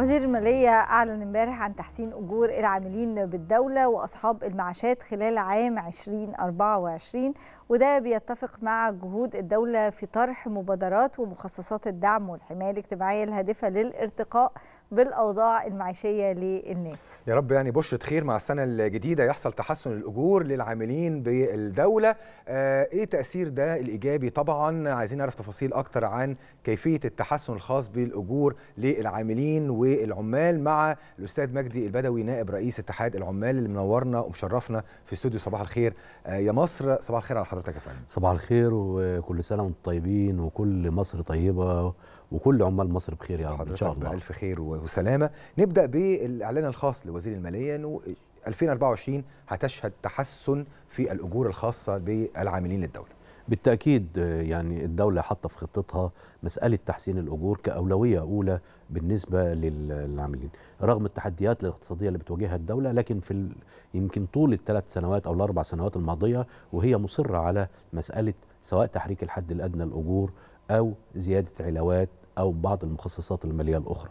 وزير المالية أعلن امبارح عن تحسين أجور العاملين بالدولة وأصحاب المعاشات خلال عام 2024 وده بيتفق مع جهود الدولة في طرح مبادرات ومخصصات الدعم والحماية الاجتماعية الهادفة للارتقاء بالاوضاع المعيشيه للناس. يا رب يعني بشره خير مع السنه الجديده يحصل تحسن الاجور للعاملين بالدوله. آه ايه تاثير ده الايجابي طبعا عايزين نعرف تفاصيل اكتر عن كيفيه التحسن الخاص بالاجور للعاملين والعمال مع الاستاذ مجدي البدوي نائب رئيس اتحاد العمال اللي منورنا ومشرفنا في استوديو صباح الخير آه يا مصر صباح الخير على حضرتك يا فندم. صباح الخير وكل سنه وانتم طيبين وكل مصر طيبه وكل عمال مصر بخير يا رب ان شاء الله الف خير وسلامه نبدا بالاعلان الخاص لوزير الماليه انه 2024 هتشهد تحسن في الاجور الخاصه بالعاملين للدوله بالتاكيد يعني الدوله حاطه في خطتها مساله تحسين الاجور كاولويه اولى بالنسبه للعاملين رغم التحديات الاقتصاديه اللي بتواجهها الدوله لكن في ال... يمكن طول الثلاث سنوات او الاربع سنوات الماضيه وهي مصره على مساله سواء تحريك الحد الادنى للاجور او زياده علاوات او بعض المخصصات الماليه الاخرى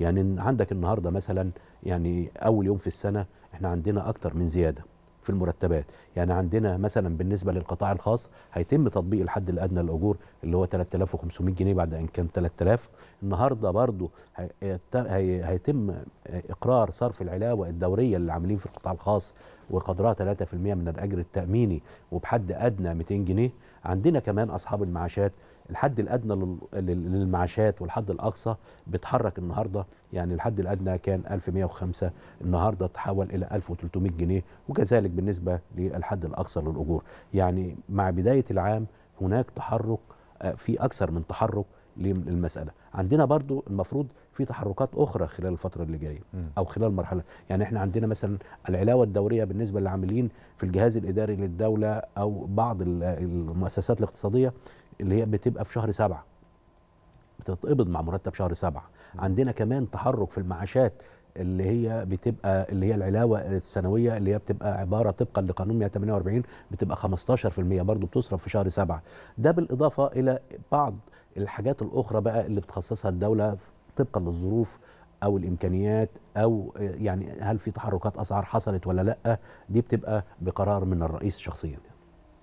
يعني عندك النهارده مثلا يعني اول يوم في السنه احنا عندنا اكتر من زياده في المرتبات يعني عندنا مثلا بالنسبه للقطاع الخاص هيتم تطبيق الحد الادنى للاجور اللي هو 3500 جنيه بعد ان كان 3000 النهارده برضو هيتم اقرار صرف العلاوه الدوريه للعاملين في القطاع الخاص وقدرها 3% من الاجر التاميني وبحد ادنى 200 جنيه عندنا كمان اصحاب المعاشات الحد الادنى للمعاشات والحد الاقصى بيتحرك النهارده يعني الحد الادنى كان 1105 النهارده تحول الى 1300 جنيه وكذلك بالنسبه للحد الاقصى للاجور يعني مع بدايه العام هناك تحرك آه، في اكثر من تحرك للمساله عندنا برضو المفروض في تحركات اخرى خلال الفتره اللي جايه او خلال مرحله يعني احنا عندنا مثلا العلاوه الدوريه بالنسبه للعاملين في الجهاز الاداري للدوله او بعض المؤسسات الاقتصاديه اللي هي بتبقى في شهر سبعة بتتقبض مع مرتب شهر سبعة عندنا كمان تحرك في المعاشات اللي هي بتبقى اللي هي العلاوه السنويه اللي هي بتبقى عباره طبقا لقانون 148 بتبقى 15% برضه بتصرف في شهر سبعه ده بالاضافه الى بعض الحاجات الاخرى بقى اللي بتخصصها الدوله طبقا للظروف او الامكانيات او يعني هل في تحركات اسعار حصلت ولا لا دي بتبقى بقرار من الرئيس شخصيا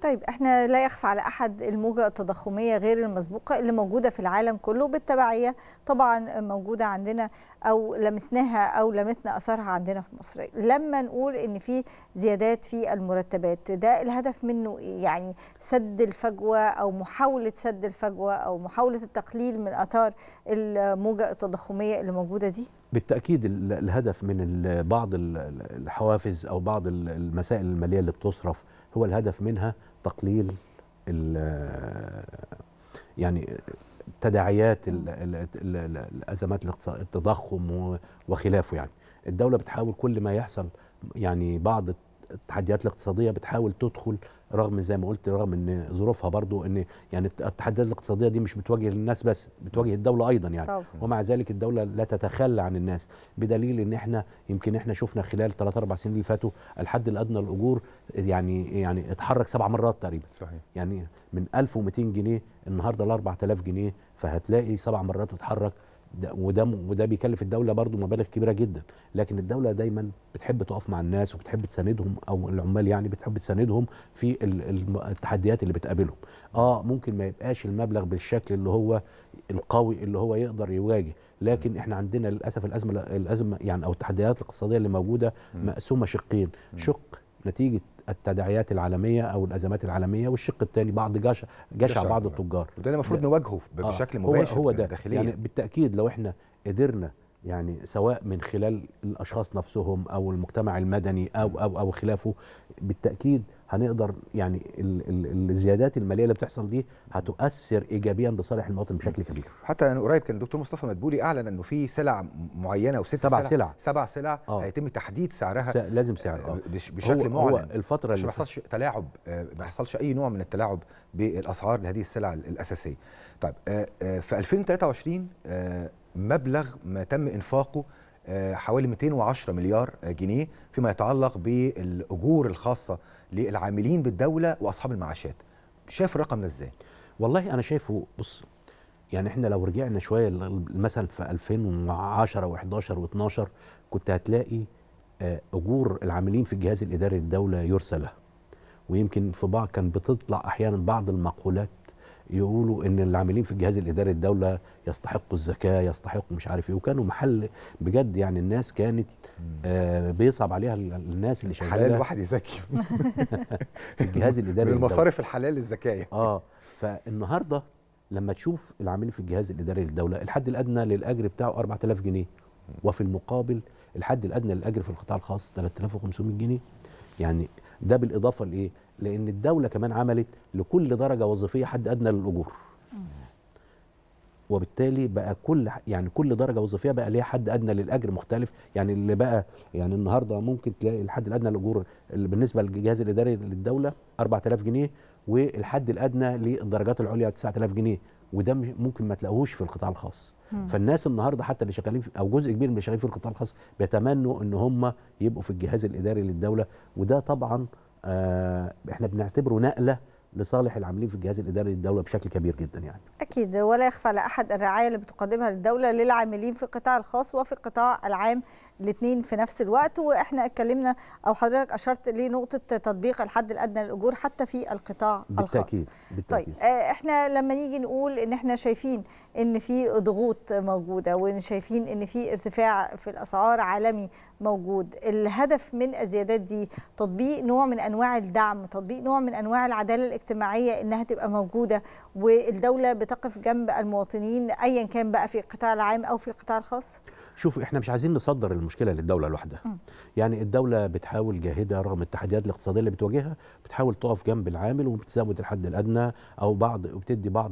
طيب احنا لا يخفى على احد الموجه التضخميه غير المسبوقه اللي موجوده في العالم كله بالتبعيه طبعا موجوده عندنا او لمسناها او لمسنا اثرها عندنا في مصر لما نقول ان في زيادات في المرتبات ده الهدف منه ايه يعني سد الفجوه او محاوله سد الفجوه او محاوله التقليل من اثار الموجه التضخميه اللي موجوده دي بالتاكيد الهدف من بعض الحوافز او بعض المسائل الماليه اللي بتصرف هو الهدف منها تقليل يعني تداعيات الازمات الاقتصاديه التضخم وخلافه يعني الدوله بتحاول كل ما يحصل يعني بعض التحديات الاقتصاديه بتحاول تدخل رغم زي ما قلت رغم ان ظروفها برضو ان يعني التحديات الاقتصاديه دي مش بتواجه الناس بس بتواجه الدوله ايضا يعني طبعا. ومع ذلك الدوله لا تتخلى عن الناس بدليل ان احنا يمكن احنا شفنا خلال 3 4 سنين اللي فاتوا الحد الادنى للاجور يعني يعني اتحرك سبع مرات تقريبا صحيح يعني من 1200 جنيه النهارده ل 4000 جنيه فهتلاقي سبع مرات اتحرك ده وده وده بيكلف الدوله برضو مبالغ كبيره جدا لكن الدوله دايما بتحب تقف مع الناس وبتحب تساندهم او العمال يعني بتحب تساندهم في التحديات اللي بتقابلهم اه ممكن ما يبقاش المبلغ بالشكل اللي هو القوي اللي هو يقدر يواجه لكن احنا عندنا للاسف الازمه الازمه يعني او التحديات الاقتصاديه اللي موجوده مقسومه شقين شق نتيجه التداعيات العالميه او الازمات العالميه والشق الثاني بعض جشع جشع بعض التجار وده المفروض نواجهه آه، بشكل مباشر هو ده داخليا يعني بالتاكيد لو احنا قدرنا يعني سواء من خلال الاشخاص نفسهم او المجتمع المدني او او او خلافه بالتاكيد هنقدر يعني الزيادات الماليه اللي بتحصل دي هتؤثر ايجابيا لصالح المواطن بشكل كبير. حتى انا قريب كان الدكتور مصطفى مدبولي اعلن انه في سلع معينه وست سبع سلع, سبع سلع آه. هيتم تحديد سعرها س... لازم سعر آه. آه، بشكل هو معلن هو الفتره اللي آه، ما يحصلش تلاعب ما يحصلش اي نوع من التلاعب بالاسعار لهذه السلع الاساسيه. طيب آه، في 2023 مبلغ ما تم انفاقه حوالي 210 مليار جنيه فيما يتعلق بالاجور الخاصه للعاملين بالدوله واصحاب المعاشات شايف الرقم ده ازاي والله انا شايفه بص يعني احنا لو رجعنا شويه مثلا في 2010 و11 و12 كنت هتلاقي آه، اجور العاملين في الجهاز الاداري للدوله يرسى لها ويمكن في بعض كان بتطلع احيانا بعض المقولات يقولوا ان اللي عاملين في الجهاز الاداري الدوله يستحقوا الزكاه يستحقوا مش عارف ايه وكانوا محل بجد يعني الناس كانت آه بيصعب عليها الناس اللي شغاله حلال الواحد يزكي في الجهاز الاداري من المصارف الحلال الزكاه اه فالنهارده لما تشوف العاملين في الجهاز الاداري للدوله الحد الادنى للاجر بتاعه 4000 جنيه وفي المقابل الحد الادنى للاجر في القطاع الخاص 3500 جنيه يعني ده بالاضافه لايه؟ لأن الدولة كمان عملت لكل درجة وظيفية حد أدنى للأجور وبالتالي بقى كل يعني كل درجه وظيفيه بقى ليها حد ادنى للاجر مختلف يعني اللي بقى يعني النهارده ممكن تلاقي الحد الادنى للاجور بالنسبه للجهاز الاداري للدوله 4000 جنيه والحد الادنى للدرجات العليا 9000 جنيه وده ممكن ما تلاقوهوش في القطاع الخاص فالناس النهارده حتى اللي شغالين او جزء كبير من اللي شغالين في القطاع الخاص بيتمنوا ان هم يبقوا في الجهاز الاداري للدوله وده طبعا آه، احنا بنعتبره نقله لصالح العاملين في الجهاز الاداري للدوله بشكل كبير جدا يعني. اكيد ولا يخفى على احد الرعايه اللي بتقدمها للدوله للعاملين في القطاع الخاص وفي القطاع العام الاثنين في نفس الوقت واحنا اتكلمنا او حضرتك اشرت لنقطه تطبيق الحد الادنى للاجور حتى في القطاع بالتأكيد. الخاص بالتأكيد. طيب آه، احنا لما نيجي نقول ان احنا شايفين ان في ضغوط موجوده وشايفين ان في ارتفاع في الاسعار عالمي موجود الهدف من الزيادات دي تطبيق نوع من انواع الدعم تطبيق نوع من انواع العداله الاجتماعيه انها تبقى موجوده والدوله بتقف جنب المواطنين ايا كان بقى في القطاع العام او في القطاع الخاص شوفوا احنا مش عايزين نصدر المشكله للدوله لوحدها يعني الدوله بتحاول جاهده رغم التحديات الاقتصاديه اللي بتواجهها بتحاول تقف جنب العامل وبتزود الحد الادنى او بعض وبتدي بعض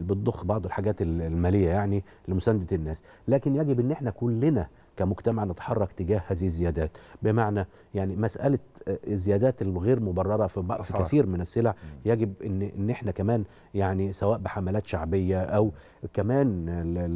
بتضخ بعض الحاجات الماليه يعني لمسانده الناس لكن يجب ان احنا كلنا كمجتمع نتحرك تجاه هذه الزيادات بمعنى يعني مساله آه، الزيادات الغير مبرره في, في كثير من السلع يجب ان ان احنا كمان يعني سواء بحملات شعبيه او كمان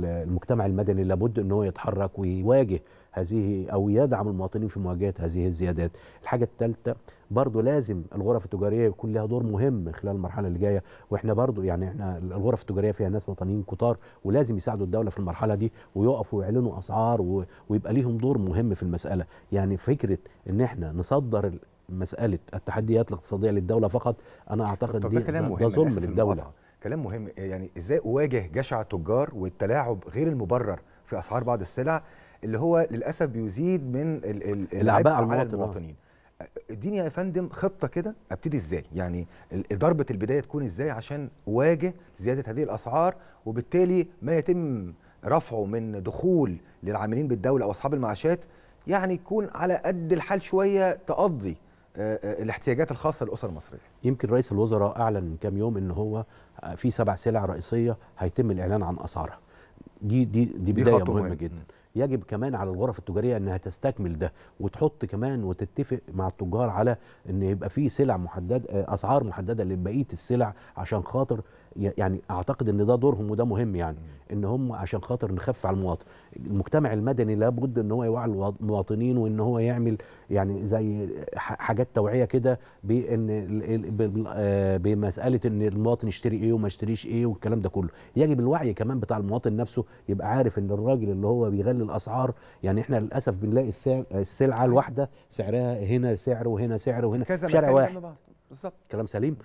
المجتمع المدني لابد ان هو يتحرك ويواجه هذه أو يدعم المواطنين في مواجهة هذه الزيادات الحاجة الثالثة برضو لازم الغرف التجارية يكون لها دور مهم خلال المرحلة اللي جاية وإحنا برضو يعني إحنا الغرف التجارية فيها ناس وطنيين كتار ولازم يساعدوا الدولة في المرحلة دي ويقفوا ويعلنوا أسعار ويبقى ليهم دور مهم في المسألة يعني فكرة إن إحنا نصدر مسألة التحديات الاقتصادية للدولة فقط أنا أعتقد طب دي ده, كلام مهم ده ظلم للدولة كلام مهم يعني إزاي أواجه جشع التجار والتلاعب غير المبرر في أسعار بعض السلع اللي هو للاسف بيزيد من الاعباء على المواطنين اديني يا فندم خطه كده ابتدي ازاي يعني ضربه البدايه تكون ازاي عشان اواجه زياده هذه الاسعار وبالتالي ما يتم رفعه من دخول للعاملين بالدوله او اصحاب المعاشات يعني يكون على قد الحال شويه تقضي آه، آه، الاحتياجات الخاصه للاسر المصريه. يمكن رئيس الوزراء اعلن من كام يوم ان هو آه، في سبع سلع رئيسيه هيتم الاعلان عن اسعارها. دي دي دي بدايه دي مهمه جدا. يجب كمان على الغرف التجاريه انها تستكمل ده وتحط كمان وتتفق مع التجار على ان يبقى في سلع محدده آه، اسعار محدده لبقيه السلع عشان خاطر يعني اعتقد ان ده دورهم وده مهم يعني ان هم عشان خاطر نخف على المواطن المجتمع المدني لابد ان هو يوعي المواطنين وان هو يعمل يعني زي حاجات توعيه كده بان آه، بمساله ان المواطن يشتري ايه وما يشتريش ايه والكلام ده كله يجب الوعي كمان بتاع المواطن نفسه يبقى عارف ان الراجل اللي هو بيغلي الاسعار يعني احنا للاسف بنلاقي السلعه الواحده سعرها هنا سعر وهنا سعر وهنا كذا شارع واحد بالظبط كلام سليم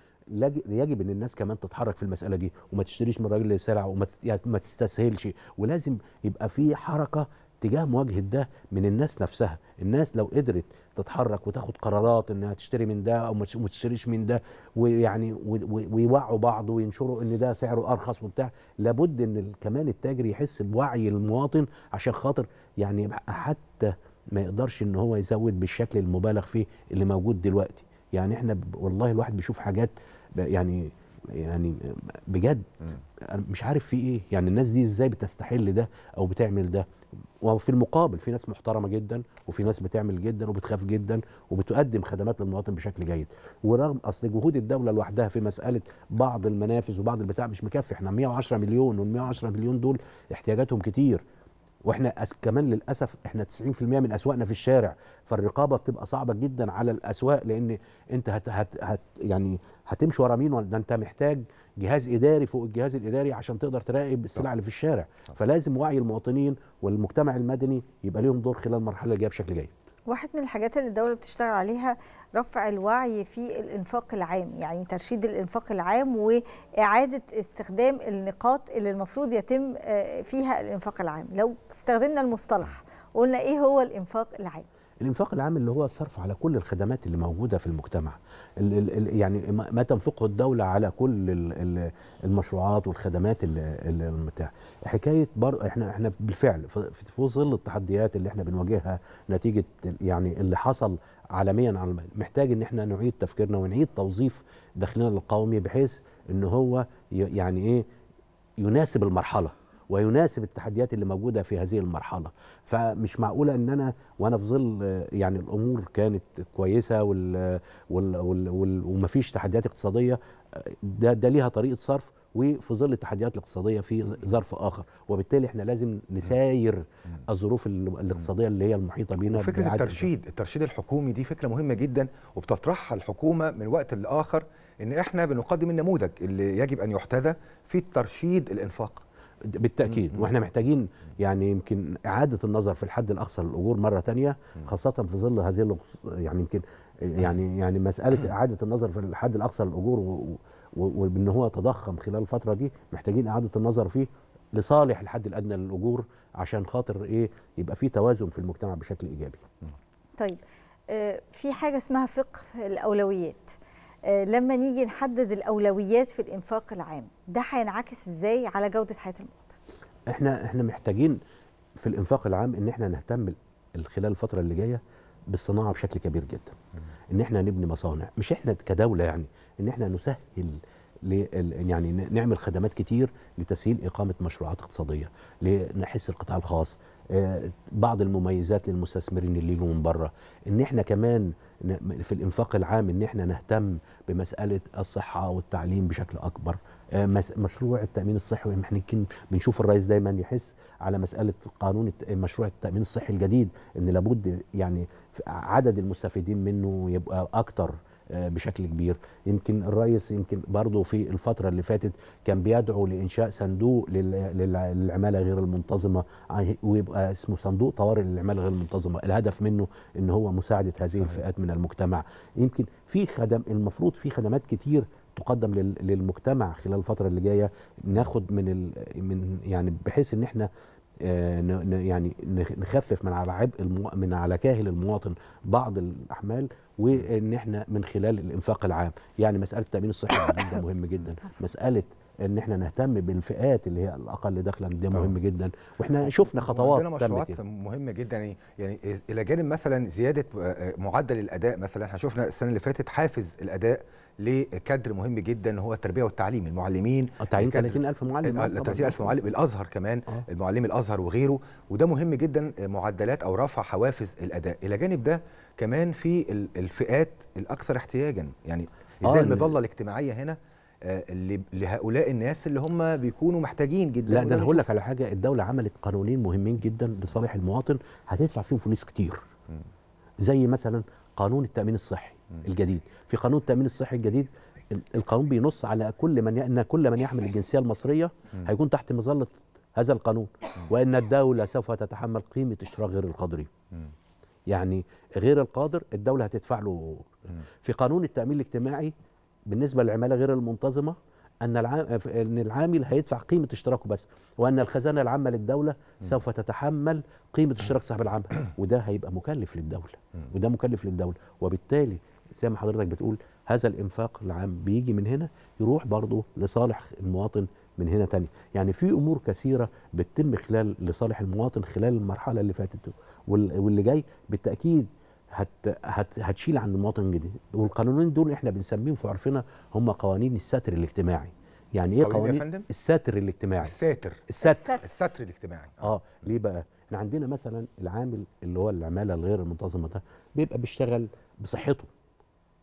يجب ان الناس كمان تتحرك في المساله دي وما تشتريش من الراجل سلعه وما يعني ما تستسهلش ولازم يبقى في حركه تجاه مواجهه ده من الناس نفسها الناس لو قدرت تتحرك وتاخد قرارات انها تشتري من ده او ما تشتريش من ده ويعني ويوعوا بعض وينشروا ان ده سعره ارخص وبتاع لابد ان كمان التاجر يحس بوعي المواطن عشان خاطر يعني حتى ما يقدرش ان هو يزود بالشكل المبالغ فيه اللي موجود دلوقتي يعني احنا والله الواحد بيشوف حاجات يعني يعني بجد انا مش عارف في ايه يعني الناس دي ازاي بتستحل ده او بتعمل ده وفي المقابل في ناس محترمه جدا وفي ناس بتعمل جدا وبتخاف جدا وبتقدم خدمات للمواطن بشكل جيد ورغم اصل جهود الدوله لوحدها في مساله بعض المنافذ وبعض البتاع مش مكفي احنا 110 مليون وال 110 مليون دول احتياجاتهم كتير واحنا كمان للاسف احنا 90% من اسواقنا في الشارع فالرقابه بتبقى صعبه جدا على الاسواق لان انت هت هت هت يعني هتمشي ورا مين ولا انت محتاج جهاز اداري فوق الجهاز الاداري عشان تقدر تراقب السلع اللي في الشارع فلازم وعي المواطنين والمجتمع المدني يبقى ليهم دور خلال المرحله الجايه بشكل جيد واحد من الحاجات اللي الدولة بتشتغل عليها رفع الوعي في الإنفاق العام يعني ترشيد الإنفاق العام وإعادة استخدام النقاط اللي المفروض يتم آه، فيها الإنفاق العام لو استخدمنا المصطلح قلنا ايه هو الانفاق العام الانفاق العام اللي هو الصرف على كل الخدمات اللي موجوده في المجتمع الـ الـ يعني ما تنفقه الدوله على كل الـ المشروعات والخدمات المتاحه حكايه بر احنا احنا بالفعل في ظل التحديات اللي احنا بنواجهها نتيجه يعني اللي حصل عالميا على محتاج ان احنا نعيد تفكيرنا ونعيد توظيف دخلنا القومي بحيث ان هو يعني ايه يناسب المرحله ويناسب التحديات اللي موجوده في هذه المرحله فمش معقوله ان انا وانا في ظل يعني الامور كانت كويسه وال وال وال وال ومفيش تحديات اقتصاديه ده, ده ليها طريقه صرف وفي ظل التحديات الاقتصاديه في ظرف اخر وبالتالي احنا لازم نساير الظروف الاقتصاديه اللي هي المحيطه بينا فكره الترشيد الترشيد الحكومي دي فكره مهمه جدا وبتطرحها الحكومه من وقت لاخر ان احنا بنقدم النموذج اللي يجب ان يحتذى في الترشيد الانفاق بالتاكيد واحنا محتاجين يعني يمكن اعاده النظر في الحد الاقصى للاجور مره ثانيه خاصه في ظل هذه يعني يمكن يعني يعني مساله اعاده النظر في الحد الاقصى للاجور وان هو تضخم خلال الفتره دي محتاجين اعاده النظر فيه لصالح الحد الادنى للاجور عشان خاطر ايه يبقى في توازن في المجتمع بشكل ايجابي. طيب آه، في حاجه اسمها فقه الاولويات. آه، لما نيجي نحدد الاولويات في الانفاق العام ده هينعكس ازاي على جوده حياه المواطن احنا احنا محتاجين في الانفاق العام ان احنا نهتم خلال الفتره اللي جايه بالصناعه بشكل كبير جدا ان احنا نبني مصانع مش احنا كدوله يعني ان احنا نسهل يعني نعمل خدمات كتير لتسهيل اقامه مشروعات اقتصاديه لنحس القطاع الخاص آه، بعض المميزات للمستثمرين اللي يجوا من بره ان احنا كمان في الانفاق العام ان احنا نهتم بمساله الصحه والتعليم بشكل اكبر آه، مشروع التامين الصحي احنا يمكن بنشوف الرئيس دايما يحس على مساله قانون مشروع التامين الصحي الجديد ان لابد يعني عدد المستفيدين منه يبقى اكتر آه، بشكل كبير يمكن الرئيس يمكن برضه في الفترة اللي فاتت كان بيدعو لإنشاء صندوق للعمالة غير المنتظمة آه، ويبقى اسمه صندوق طوارئ للعمالة غير المنتظمة الهدف منه ان هو مساعدة هذه صحيح. الفئات من المجتمع يمكن في خدم المفروض في خدمات كتير تقدم للمجتمع خلال الفتره اللي جايه ناخد من ال... من يعني بحيث ان احنا آه، يعني نخفف من على عبء المو... من على كاهل المواطن بعض الاحمال وان احنا من خلال الانفاق العام يعني مساله التامين الصحي جدا مهم جدا مساله ان احنا نهتم بالفئات اللي هي الاقل دخلا ده مهم جدا واحنا شفنا خطوات عندنا مشروعات مهمه جدا يعني, يعني الى جانب مثلا زياده آه، آه، معدل الاداء مثلا احنا شفنا السنه اللي فاتت حافز الاداء لكادر مهم جدا هو التربيه والتعليم المعلمين آه، التعليم 30000 معلم 30000 آه، آه، معلم الازهر كمان أه. المعلم الازهر وغيره وده مهم جدا معدلات او رفع حوافز الاداء الى جانب ده كمان في الفئات الاكثر احتياجا يعني ازاي آه المظله الاجتماعيه هنا لهؤلاء الناس اللي هم بيكونوا محتاجين جدا لا ده انا هقول لك على حاجه الدوله عملت قانونين مهمين جدا لصالح المواطن هتدفع فيهم فلوس كتير زي مثلا قانون التامين الصحي الجديد في قانون التامين الصحي الجديد القانون بينص على كل من ي... ان كل من يحمل الجنسيه المصريه هيكون تحت مظله هذا القانون وان الدوله سوف تتحمل قيمه اشتراك غير القادرين يعني غير القادر الدوله هتدفع له في قانون التامين الاجتماعي بالنسبه للعماله غير المنتظمه ان ان العامل هيدفع قيمه اشتراكه بس وان الخزانه العامه للدوله سوف تتحمل قيمه اشتراك صاحب العمل وده هيبقى مكلف للدوله وده مكلف للدوله وبالتالي زي ما حضرتك بتقول هذا الانفاق العام بيجي من هنا يروح برضه لصالح المواطن من هنا تاني يعني في امور كثيره بتتم خلال لصالح المواطن خلال المرحله اللي فاتت واللي جاي بالتاكيد هت هت هتشيل عن المواطن جديد والقانونين دول احنا بنسميهم في عرفنا هم قوانين الستر الاجتماعي يعني ايه قوانين إيه الستر الاجتماعي الساتر الستر الستر الاجتماعي آه. اه ليه بقى احنا عندنا مثلا العامل اللي هو العماله الغير المنتظمه ده بيبقى بيشتغل بصحته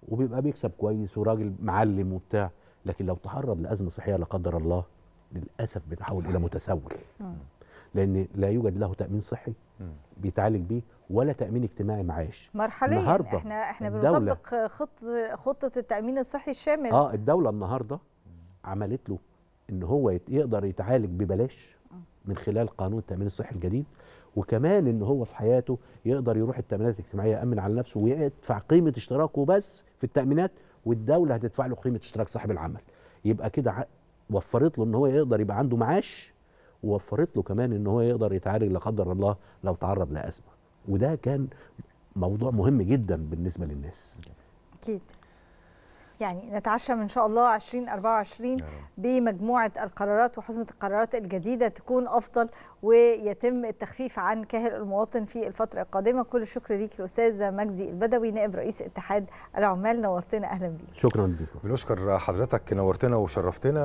وبيبقى بيكسب كويس وراجل معلم وبتاع لكن لو تعرض لازمه صحيه لا قدر الله للاسف بيتحول الى متسول لان لا يوجد له تامين صحي بيتعالج بيه ولا تامين اجتماعي معاش مرحليا احنا احنا بنطبق خطه خطه التامين الصحي الشامل اه الدوله النهارده عملت له ان هو يقدر يتعالج ببلاش من خلال قانون التامين الصحي الجديد وكمان ان هو في حياته يقدر يروح التامينات الاجتماعيه يامن على نفسه ويدفع قيمه اشتراكه بس في التامينات والدوله هتدفع له قيمه اشتراك صاحب العمل يبقى كده وفرت له ان هو يقدر يبقى عنده معاش ووفرت له كمان ان هو يقدر يتعالج لا قدر الله لو تعرض لازمه وده كان موضوع مهم جدا بالنسبه للناس اكيد يعني نتعشم ان شاء الله 2024 بمجموعه القرارات وحزمه القرارات الجديده تكون افضل ويتم التخفيف عن كاهل المواطن في الفتره القادمه كل الشكر ليك الاستاذ مجدي البدوي نائب رئيس اتحاد العمال نورتنا اهلا بيك شكرا بيك بنشكر حضرتك نورتنا وشرفتنا